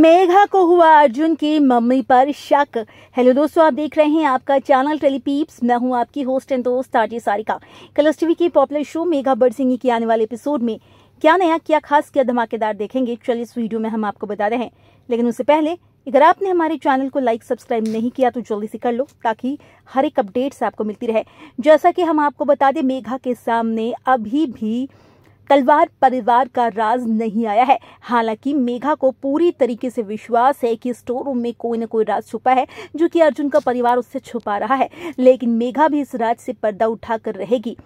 मेघा को हुआ अर्जुन की मम्मी पर शक हेलो दोस्तों आप देख रहे हैं आपका चैनल टेलीपीप्स मैं हूं आपकी होस्ट एंड दोस्त आरजी सारिका कलर्स टीवी के पॉपुलर शो मेघा बड़सिंगी के आने वाले एपिसोड में क्या नया क्या खास क्या धमाकेदार देखेंगे चलिए इस वीडियो में हम आपको बता रहे हैं लेकिन उससे पहले अगर आपने हमारे चैनल को लाइक सब्सक्राइब नहीं किया तो जल्दी से कर लो ताकि हर एक अपडेट्स आपको मिलती रहे जैसा कि हम आपको बता दें मेघा के सामने अभी भी तलवार परिवार का राज नहीं आया है हालांकि मेघा को पूरी तरीके से विश्वास है कि स्टोर रूम में कोई ना कोई राज छुपा है जो कि अर्जुन का परिवार उससे छुपा रहा है लेकिन मेघा भी इस राज से पर्दा उठा कर रहेगी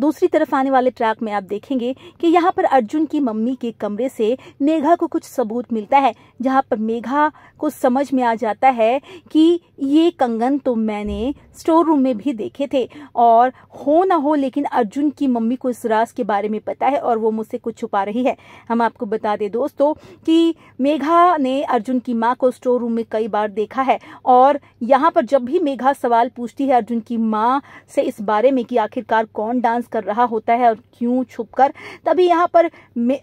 दूसरी तरफ आने वाले ट्रैक में आप देखेंगे कि यहाँ पर अर्जुन की मम्मी के कमरे से मेघा को कुछ सबूत मिलता है जहाँ पर मेघा को समझ में आ जाता है कि ये कंगन तो मैंने स्टोर रूम में भी देखे थे और हो ना हो लेकिन अर्जुन की मम्मी को इस राज के बारे में पता है और वो मुझसे कुछ छुपा रही है हम आपको बता दें दोस्तों कि मेघा ने अर्जुन की माँ को स्टोर रूम में कई बार देखा है और यहाँ पर जब भी मेघा सवाल पूछती है अर्जुन की माँ से इस बारे में कि आखिरकार कौन डांस डांस कर रहा होता है और क्यों छुपकर तभी यहाँ पर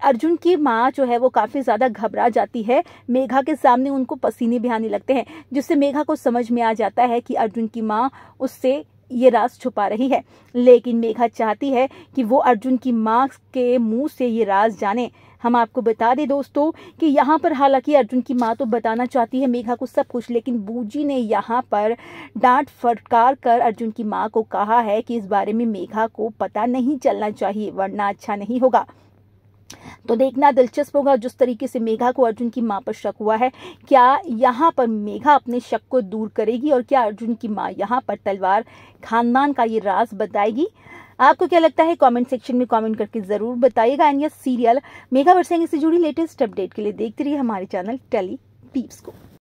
अर्जुन की माँ जो है वो काफ़ी ज़्यादा घबरा जाती है मेघा के सामने उनको पसीने भी आने लगते हैं जिससे मेघा को समझ में आ जाता है कि अर्जुन की माँ उससे ये राज छुपा रही है लेकिन मेघा चाहती है कि वो अर्जुन की माँ के मुंह से ये राज जाने हम आपको बता दें दोस्तों कि यहाँ पर हालांकि अर्जुन की माँ तो बताना चाहती है मेघा को सब कुछ लेकिन बूजी ने यहाँ पर डांट फटकार कर अर्जुन की माँ को कहा है कि इस बारे में मेघा को पता नहीं चलना चाहिए वरना अच्छा नहीं होगा तो देखना दिलचस्प होगा जिस तरीके से मेघा को अर्जुन की माँ पर शक हुआ है क्या यहाँ पर मेघा अपने शक को दूर करेगी और क्या अर्जुन की माँ यहाँ पर तलवार खानदान का ये राज बताएगी आपको क्या लगता है कमेंट सेक्शन में कमेंट करके जरूर बताइएगा एंड यह सीरियल मेघा बरसेंगे से जुड़ी लेटेस्ट अपडेट के लिए देखते रहिए हमारे चैनल टेली टीप्स को